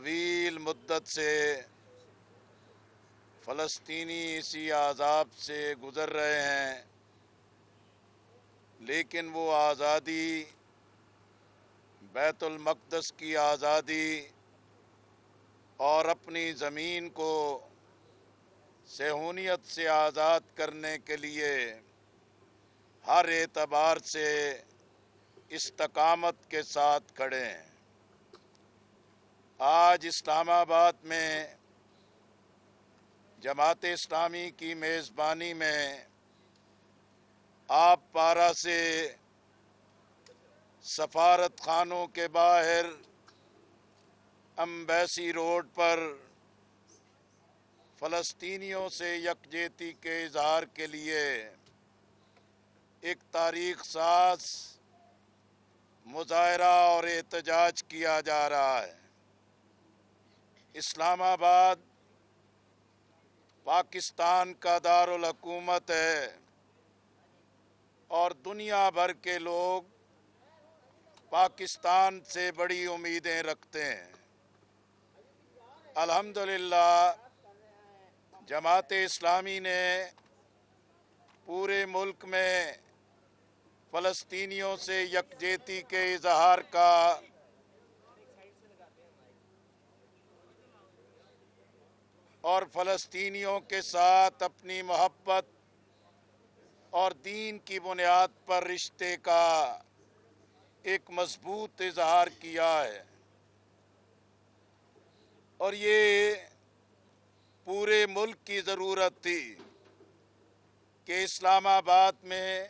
तवील मुद्दत से फ़लस्तीनी इसी आज़ाब से गुज़र रहे हैं लेकिन वो आज़ादी बैतुलमक़दस की आज़ादी और अपनी ज़मीन को सहूनीत से आज़ाद करने के लिए हर एतबार से इस्तकामत के साथ खड़े हैं आज इस्लामाबाद में जमात इस्लामी की मेज़बानी में आप पारा से सफारत खानों के बाहर अम्बेसी रोड पर फ़लस्तीनियों से यकजहती के इजहार के लिए एक तारीख साज मुजाहरा और एहतजाज किया जा रहा है इस्लामाबाद पाकिस्तान का दारकूमत है और दुनिया भर के लोग पाकिस्तान से बड़ी उम्मीदें रखते हैं अल्हम्दुलिल्लाह जमात इस्लामी ने पूरे मुल्क में फ़लस्तीनियों से यकजहती के इजहार का और फ़लस्तीनियों के साथ अपनी मोहब्बत और दीन की बुनियाद पर रिश्ते का एक मजबूत इजहार किया है और ये पूरे मुल्क की ज़रूरत थी कि इस्लामाबाद में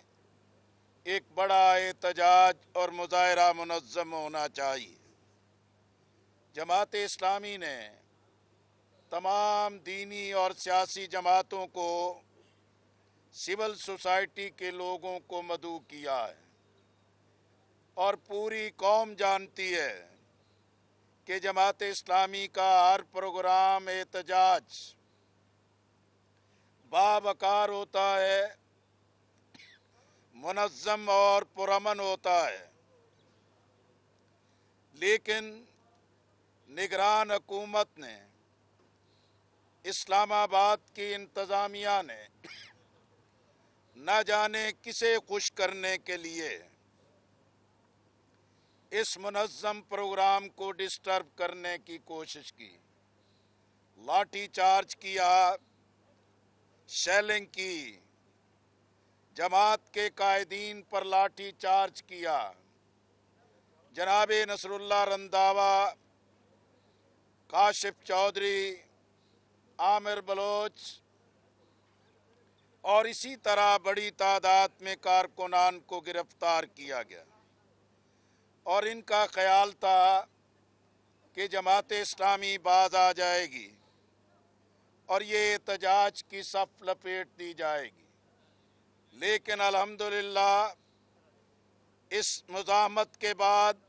एक बड़ा एहतजाज और मुजाहरा मनज़म होना चाहिए जमात इस्लामी ने तमाम दीनी और सियासी जमातों को सिविल सोसाइटी के लोगों को मदू किया है और पूरी कौम जानती है कि जमात इस्लामी का हर प्रोग्राम एहतजाज बाबकार होता है मुनज़म और पुरमन होता है लेकिन निगरान हुकूमत ने इस्लामाबाद की इंतज़ामिया ने न जाने किसे खुश करने के लिए इस मुनजम प्रोग्राम को डिस्टर्ब करने की कोशिश की लाठी चार्ज किया शेलिंग की जमात के कायदीन पर लाठी चार्ज किया जनाब नसरुल्ला रंधावा काशिफ चौधरी आमिर बलोच और इसी तरह बड़ी तादाद में कारकुनान को गिरफ्तार किया गया और इनका ख्याल था कि जमात इस्लामी बाज आ जाएगी और ये एहतजाज की सफ लपेट दी जाएगी लेकिन अल्हम्दुलिल्लाह इस मुजामत के बाद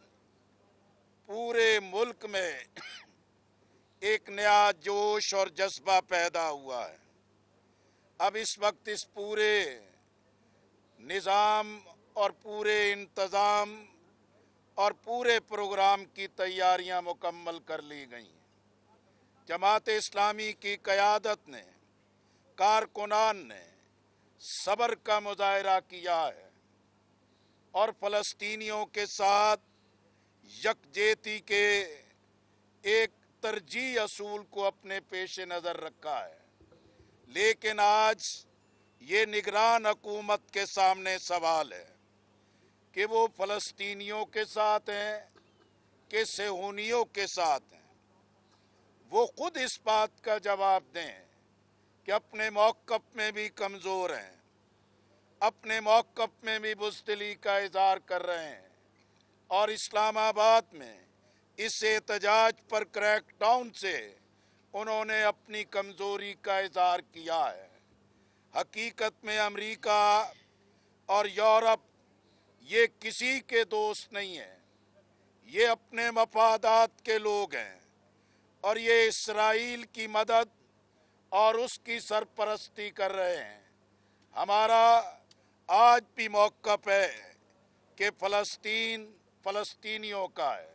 पूरे मुल्क में एक नया जोश और जज्बा पैदा हुआ है अब इस वक्त इस पूरे निज़ाम और पूरे इंतज़ाम और पूरे प्रोग्राम की तैयारियां मुकम्मल कर ली गई जमात इस्लामी की क़यादत ने कारकुनान ने सब्र का मुजाहरा किया है और फ़लस्तीनियों के साथ यकजेती के एक तरजीह असूल को अपने पेश नज़र रखा है लेकिन आज ये निगरान हकूमत के सामने सवाल है कि वो फ़लस्तीनियों के साथ हैं कि सेहूनियों के साथ हैं वो खुद इस बात का जवाब दें कि अपने मौकफ में भी कमज़ोर हैं अपने मौकफ में भी बुजदली का इजहार कर रहे हैं और इस्लामाबाद में इस एहतजाज पर क्रैकडाउन से उन्होंने अपनी कमज़ोरी का इजहार किया है हकीकत में अमेरिका और यूरोप ये किसी के दोस्त नहीं हैं ये अपने मफादात के लोग हैं और ये इसराइल की मदद और उसकी सरपरस्ती कर रहे हैं हमारा आज भी मौक़ है कि फ़लस्तीन फ़लस्तीनियों का है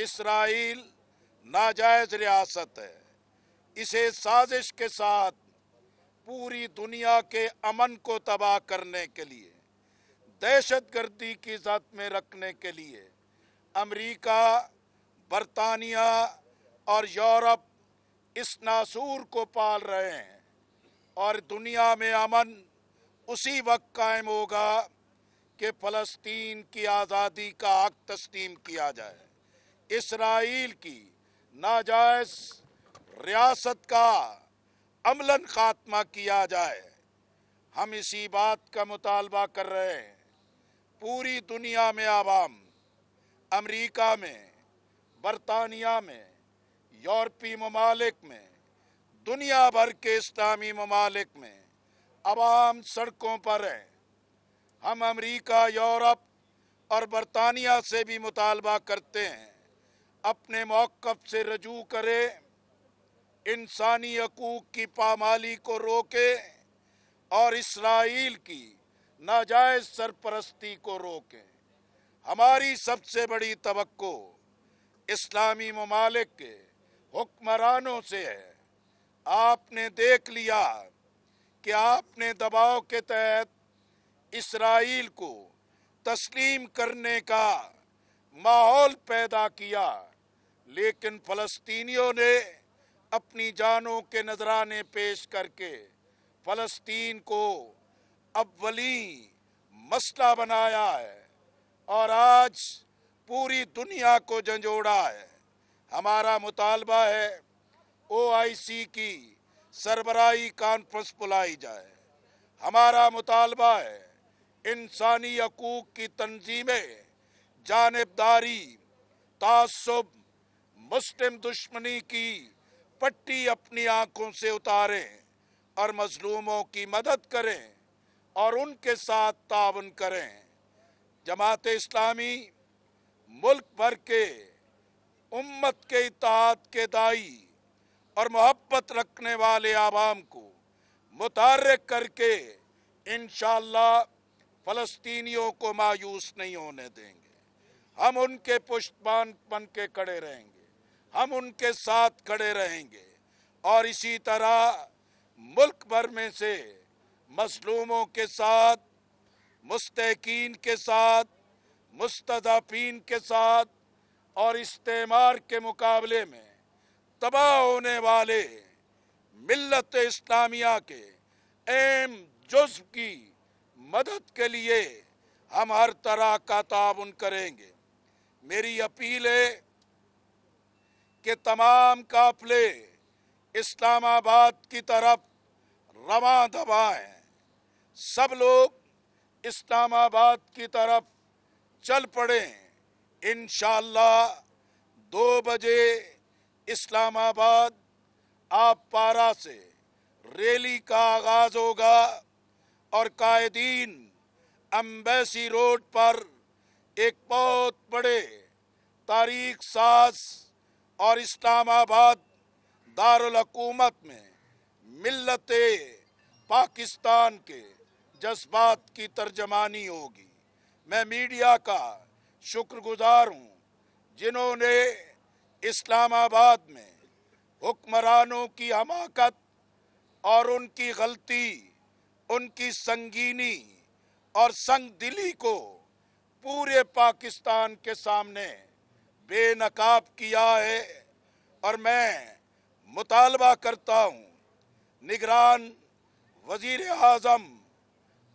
इसराइल नाजायज रियासत है इसे साजिश के साथ पूरी दुनिया के अमन को तबाह करने के लिए दहशत गर्दी की जद में रखने के लिए अमेरिका बरतानिया और यूरोप इस नासूर को पाल रहे हैं और दुनिया में अमन उसी वक्त कायम होगा कि फ़लस्तीन की आज़ादी का हक तस्लीम किया जाए इसराइल की नाजायज रियासत का अमलन खात्मा किया जाए हम इसी बात का मुतालबा कर रहे हैं पूरी दुनिया में आवाम अमरीका में बरतानिया में यूरोपी ममालिक में दुनिया भर के इस्लामी ममालिक में आवाम सड़कों पर हैं हम अमरीका यूरोप और बरतानिया से भी मुतालबा करते हैं अपने मौकफ से रजू करे इंसानी हकूक की पामाली को रोके और इसराइल की नाजायज सरपरस्ती को रोके हमारी सबसे बड़ी तो इस्लामी ममालिक के हुक्मरानों से है आपने देख लिया कि आपने दबाव के तहत इसराइल को तस्लीम करने का माहौल पैदा किया लेकिन फलस्तीनियों ने अपनी जानों के नजराने पेश करके फलस्तीन को अव्वली मसला बनाया है और आज पूरी दुनिया को झंझोड़ा है हमारा मुतालबा है ओआईसी की सरबराही कॉन्फ्रेंस बुलाई जाए हमारा मुतालबा है इंसानी हकूक की तंजीमें जानबदारी तसब मुस्लिम दुश्मनी की पट्टी अपनी आंखों से उतारें और मजलूमों की मदद करें और उनके साथ तावन करें जमात इस्लामी मुल्क भर के उम्मत के इतिहाद के दाई और मोहब्बत रखने वाले आवाम को मुतार करके इन फलस्तीनियों को मायूस नहीं होने देंगे हम उनके पुष्पान बन के खड़े रहेंगे हम उनके साथ खड़े रहेंगे और इसी तरह मुल्क भर में से मसलूमों के साथ मुस्तकिन के साथ मुस्तफीन के साथ और इस्तेमार के मुकाबले में तबाह होने वाले मिलत इस्लामिया के एम जुज की मदद के लिए हम हर तरह का ताउन करेंगे मेरी अपील है के तमाम काफले इस्लामाबाद की तरफ रवा दबा हैं सब लोग इस्लामाबाद की तरफ चल पड़े इन दो बजे इस्लामाबाद आप पारा से रैली का आगाज होगा और कायदीन अम्बेसी रोड पर एक बहुत बड़े तारीख साज़ और इस्लामाबाद दारकूमत में मिलत पाकिस्तान के जज्बात की तर्जमानी होगी मैं मीडिया का शुक्रगुजार हूँ जिन्होंने इस्लामाबाद में हुक्मरानों की हमाकत और उनकी गलती उनकी संगीनी और संग दिली को पूरे पाकिस्तान के सामने बेनकाब किया है और मैं मुतालबा करता हूँ निगरान वजीर आजम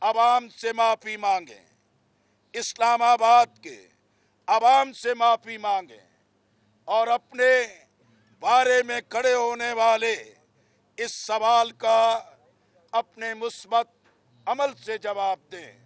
आवाम से माफ़ी मांगें इस्लामाबाद के आवाम से माफ़ी मांगें और अपने बारे में खड़े होने वाले इस सवाल का अपने मुस्बत अमल से जवाब दें